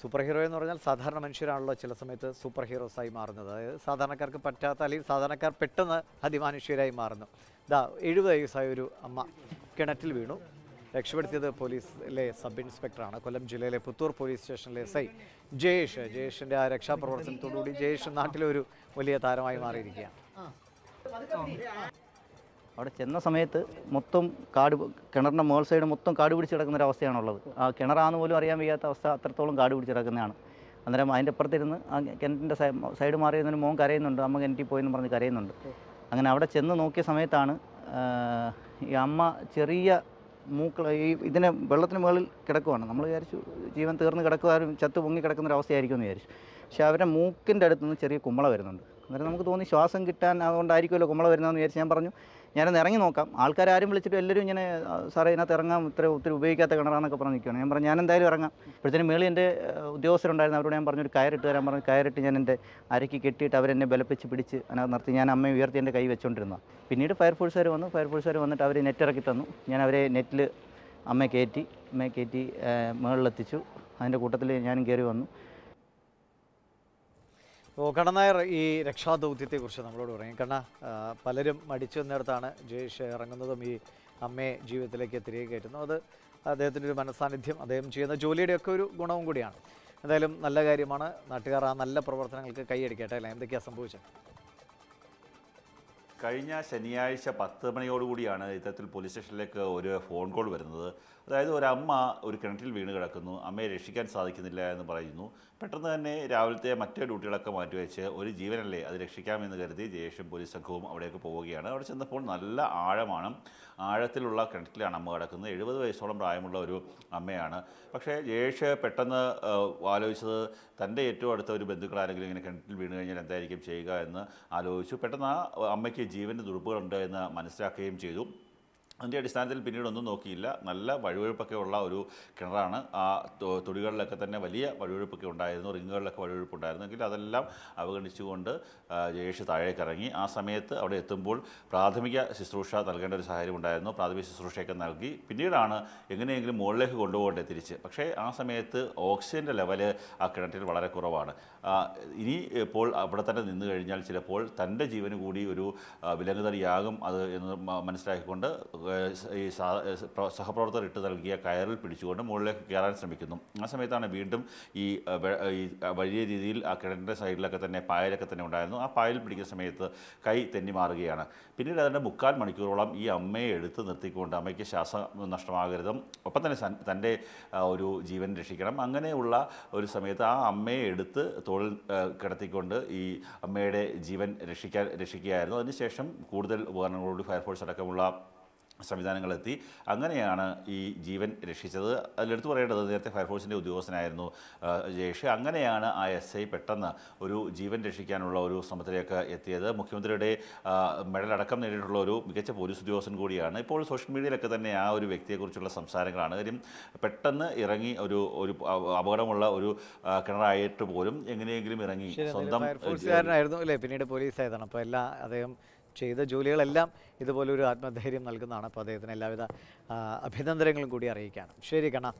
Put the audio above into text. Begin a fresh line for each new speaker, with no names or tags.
super hero എന്ന് പറഞ്ഞാൽ സാധാരണ മനുഷ്യരാണല്ലോ ചില സമയത്ത് സൂപ്പർ ഹീറോസായി മാറുന്നത് അതായത് സാധാരണക്കാർക്ക് പറ്റാത്ത അല്ലെങ്കിൽ സാധാരണക്കാർ പെട്ടെന്ന് അതിമാനുഷ്യരായി മാറുന്നു ഇതാ എഴുപത് വയസ്സായ ഒരു അമ്മ കിണറ്റിൽ വീണു രക്ഷപ്പെടുത്തിയത് പോലീസിലെ സബ് ഇൻസ്പെക്ടറാണ് കൊല്ലം ജില്ലയിലെ പുത്തൂർ പോലീസ് സ്റ്റേഷനിലെ എസ് ഐ ജയേഷ് ജയേഷിൻ്റെ ആ രക്ഷാപ്രവർത്തനത്തോടുകൂടി ജയേഷ് നാട്ടിലെ ഒരു വലിയ താരമായി
മാറിയിരിക്കുകയാണ് അവിടെ ചെന്ന സമയത്ത് മൊത്തം കാട് കിണറിൻ്റെ മോൾ സൈഡ് മൊത്തം കാട് പിടിച്ച് കിടക്കുന്ന ഒരു ആ കിണറാന്ന് പോലും അറിയാൻ വയ്യാത്ത അവസ്ഥ അത്രത്തോളം കാട് പിടിച്ച് കിടക്കുന്നതാണ് അന്നേരം അതിൻ്റെ അപ്പുറത്തിരുന്ന് ആ കിണറ്റിൻ്റെ സൈഡ് മാറി നിന്നൊരു മോൻ കരയുന്നുണ്ട് അമ്മ കിണറ്റിൽ പോയെന്ന് പറഞ്ഞ് കരയുന്നുണ്ട് അങ്ങനെ അവിടെ ചെന്ന് നോക്കിയ സമയത്താണ് ഈ അമ്മ ചെറിയ മൂക്ക ഈ ഇതിനെ വെള്ളത്തിന് മുകളിൽ കിടക്കുവാണ് നമ്മൾ വിചാരിച്ചു ജീവൻ തീർന്ന് കിടക്കുവാനും ചത്ത് പൊങ്ങി കിടക്കുന്ന ഒരു അവസ്ഥയായിരിക്കും എന്ന് വിചാരിച്ചു പക്ഷേ അവരുടെ മൂക്കിൻ്റെ അടുത്തുനിന്ന് ചെറിയ കുമ്മള വരുന്നുണ്ട് അന്നേരം നമുക്ക് തോന്നി ശ്വാസം കിട്ടാൻ അതുകൊണ്ടായിരിക്കുമല്ലോ കുമ്മള വരുന്നതെന്ന് വിചാരിച്ച് ഞാൻ പറഞ്ഞു ഞാനൊന്ന് ഇറങ്ങി നോക്കാം ആൾക്കാർ ആരും വിളിച്ചിട്ട് എല്ലാവരും ഇങ്ങനെ സാറേ ഇതിനകത്ത് ഇറങ്ങാം ഇത്ര ഒത്തിരി ഉപയോഗിക്കാത്ത കിണറാന്നൊക്കെ പറഞ്ഞ് നിൽക്കുകയാണ് ഞാൻ പറഞ്ഞു ഞാൻ എന്തായാലും ഇറങ്ങാം അപ്പോഴത്തേനും മേളി എൻ്റെ ഉദ്യോഗസ്ഥരുണ്ടായിരുന്നു അവരോട് ഞാൻ പറഞ്ഞൊരു കയറിട്ട് തരാൻ പറഞ്ഞു കയറിട്ട് ഞാൻ എൻ്റെ അരക്കി കെട്ടിയിട്ട് അവരെന്നെ ബലപ്പിച്ച് പിടിച്ച് അതിനകത്ത് നിർത്തി ഞാൻ അമ്മയെ ഉയർത്തി എൻ്റെ കൈ വെച്ചുകൊണ്ടിരുന്നു പിന്നീട് ഫയർഫോഴ്സുകാർ വന്നു ഫയർഫോഴ്സുകാർ വന്നിട്ട് അവർ നെറ്റ് ഇറക്കി തന്നു ഞാൻ അവരെ നെറ്റിൽ അമ്മയെ കയറ്റി അമ്മയെ കയറ്റി മുകളിലെത്തിച്ചു അതിൻ്റെ കൂട്ടത്തിൽ ഞാനും കയറി വന്നു
ഘടനായർ ഈ രക്ഷാദൗത്യത്തെക്കുറിച്ച് നമ്മളോട് പറയും കാരണം പലരും മടിച്ചു നിന്നിടത്താണ് ജയേഷ് ഇറങ്ങുന്നതും ഈ അമ്മയെ ജീവിതത്തിലേക്ക് തിരികെ കയറ്റുന്നു അത് അദ്ദേഹത്തിൻ്റെ ഒരു മനസാന്നിധ്യം അദ്ദേഹം ചെയ്യുന്ന ജോലിയുടെയൊക്കെ ഒരു ഗുണവും കൂടിയാണ് എന്തായാലും നല്ല കാര്യമാണ് നാട്ടുകാർ ആ നല്ല പ്രവർത്തനങ്ങൾക്ക് കൈയടിക്കട്ടെ അല്ലേ എന്തൊക്കെയാണ് സംഭവിച്ചത്
കഴിഞ്ഞ ശനിയാഴ്ച പത്ത് മണിയോടുകൂടിയാണ് ഇത്തരത്തിൽ പോലീസ് സ്റ്റേഷനിലേക്ക് ഒരു ഫോൺ കോൾ വരുന്നത് അതായത് ഒരു അമ്മ ഒരു കിണറ്റിൽ വീണ് കിടക്കുന്നു അമ്മയെ രക്ഷിക്കാൻ സാധിക്കുന്നില്ല എന്ന് പറയുന്നു പെട്ടെന്ന് തന്നെ രാവിലത്തെ മറ്റേ ഡ്യൂട്ടികളൊക്കെ മാറ്റിവെച്ച് ഒരു ജീവനല്ലേ അത് രക്ഷിക്കാമെന്ന് കരുതി ജയേഷും പോലീസ് സംഘവും അവിടേക്ക് പോവുകയാണ് അവിടെ ചെന്നപ്പോൾ നല്ല ആഴമാണ് ആഴത്തിലുള്ള കിണറ്റിലാണ് അമ്മ കിടക്കുന്നത് എഴുപത് വയസ്സോളം പ്രായമുള്ള ഒരു അമ്മയാണ് പക്ഷേ ജയേഷ് പെട്ടെന്ന് ആലോചിച്ചത് തൻ്റെ ഏറ്റവും അടുത്ത ഒരു ബന്ധുക്കളാരെങ്കിലും ഇങ്ങനെ കിണറ്റിൽ വീണ് കഴിഞ്ഞാൽ എന്തായിരിക്കും ചെയ്യുക എന്ന് ആലോചിച്ചു പെട്ടെന്ന് ആ അമ്മയ്ക്ക് ജീവൻ്റെ തുടുപ്പുകളുണ്ട് എന്ന് മനസ്സിലാക്കുകയും ചെയ്തു അതിൻ്റെ അടിസ്ഥാനത്തിൽ പിന്നീടൊന്നും നോക്കിയില്ല നല്ല വഴുവഴുപ്പൊക്കെ ഉള്ള ഒരു കിണറാണ് ആ തൊടികളിലൊക്കെ തന്നെ വലിയ വഴുവഴുപ്പൊക്കെ ഉണ്ടായിരുന്നു റിങ്ങുകളിലൊക്കെ എങ്കിൽ അതെല്ലാം അവഗണിച്ചുകൊണ്ട് ജയേഷ് താഴേക്ക് ഇറങ്ങി ആ സമയത്ത് അവിടെ എത്തുമ്പോൾ പ്രാഥമിക ശുശ്രൂഷ നൽകേണ്ട ഒരു സാഹചര്യം ഉണ്ടായിരുന്നു പ്രാഥമിക ശുശ്രൂഷയൊക്കെ നൽകി പിന്നീടാണ് എങ്ങനെയെങ്കിലും മുകളിലേക്ക് കൊണ്ടുപോകേണ്ടത് തിരിച്ച് പക്ഷേ ആ സമയത്ത് ഓക്സിജൻ്റെ ലെവൽ ആ കിണറ്റിൽ വളരെ കുറവാണ് ഇനി ഇപ്പോൾ അവിടെ തന്നെ നിന്ന് കഴിഞ്ഞാൽ ചിലപ്പോൾ തൻ്റെ ജീവന് കൂടി ഒരു വിലങ്ങുതടിയാകും അത് എന്ന് മനസ്സിലാക്കിക്കൊണ്ട് ഈ സഹപ്രവർത്തകർ ഇട്ട് നൽകിയ കയറിൽ പിടിച്ചുകൊണ്ട് മുകളിലേക്ക് കയറാൻ ശ്രമിക്കുന്നു ആ സമയത്താണ് വീണ്ടും ഈ വലിയ രീതിയിൽ ആ കിണറ്റിൻ്റെ സൈഡിലൊക്കെ തന്നെ പായലൊക്കെ തന്നെ ഉണ്ടായിരുന്നു ആ പായൽ പിടിക്കുന്ന സമയത്ത് കൈ തെന്നി മാറുകയാണ് പിന്നീട് അതിൻ്റെ മുക്കാൽ മണിക്കൂറോളം ഈ അമ്മയെ എടുത്ത് നിർത്തിക്കൊണ്ട് അമ്മയ്ക്ക് ശ്വാസം നഷ്ടമാകരുതും ഒപ്പം തന്നെ തൻ്റെ ഒരു ജീവൻ രക്ഷിക്കണം അങ്ങനെയുള്ള ഒരു സമയത്ത് ആ അമ്മയെ എടുത്ത് തോളിൽ കിടത്തിക്കൊണ്ട് ഈ അമ്മയുടെ ജീവൻ രക്ഷിക്കാൻ രക്ഷിക്കുകയായിരുന്നു അതിനുശേഷം കൂടുതൽ ഉപകരണങ്ങളോട് ഫയർഫോഴ്സ് അടക്കമുള്ള സംവിധാനങ്ങളെത്തി അങ്ങനെയാണ് ഈ ജീവൻ രക്ഷിച്ചത് അതിലെടുത്ത് പറയേണ്ടത് നേരത്തെ ഫയർഫോഴ്സിൻ്റെ ഉദ്യോഗസ്ഥനായിരുന്നു ജയേഷ് അങ്ങനെയാണ് ആ എസ് ഐ പെട്ടെന്ന് ഒരു ജീവൻ രക്ഷിക്കാനുള്ള ഒരു ശ്രമത്തിലേക്ക് എത്തിയത് മുഖ്യമന്ത്രിയുടെ മെഡൽ അടക്കം നേടിയിട്ടുള്ള ഒരു മികച്ച പോലീസ് ഉദ്യോഗസ്ഥൻ കൂടിയാണ് ഇപ്പോൾ സോഷ്യൽ മീഡിയയിലൊക്കെ തന്നെ ആ ഒരു വ്യക്തിയെക്കുറിച്ചുള്ള സംസാരങ്ങളാണ് കാര്യം പെട്ടെന്ന് ഇറങ്ങി ഒരു ഒരു അപകടമുള്ള ഒരു കിണറായിട്ട് പോലും എങ്ങനെയെങ്കിലും ഇറങ്ങി സ്വന്തം
പിന്നീട് പോലീസ് ആയതാണ് അപ്പോൾ എല്ലാ അദ്ദേഹം ചെയ്ത ജോലികളെല്ലാം ഇതുപോലൊരു ആത്മധൈര്യം നൽകുന്നതാണ് അപ്പോൾ അദ്ദേഹത്തിന് എല്ലാവിധ അഭിനന്ദനങ്ങളും കൂടി അറിയിക്കുകയാണ് ശരി കണ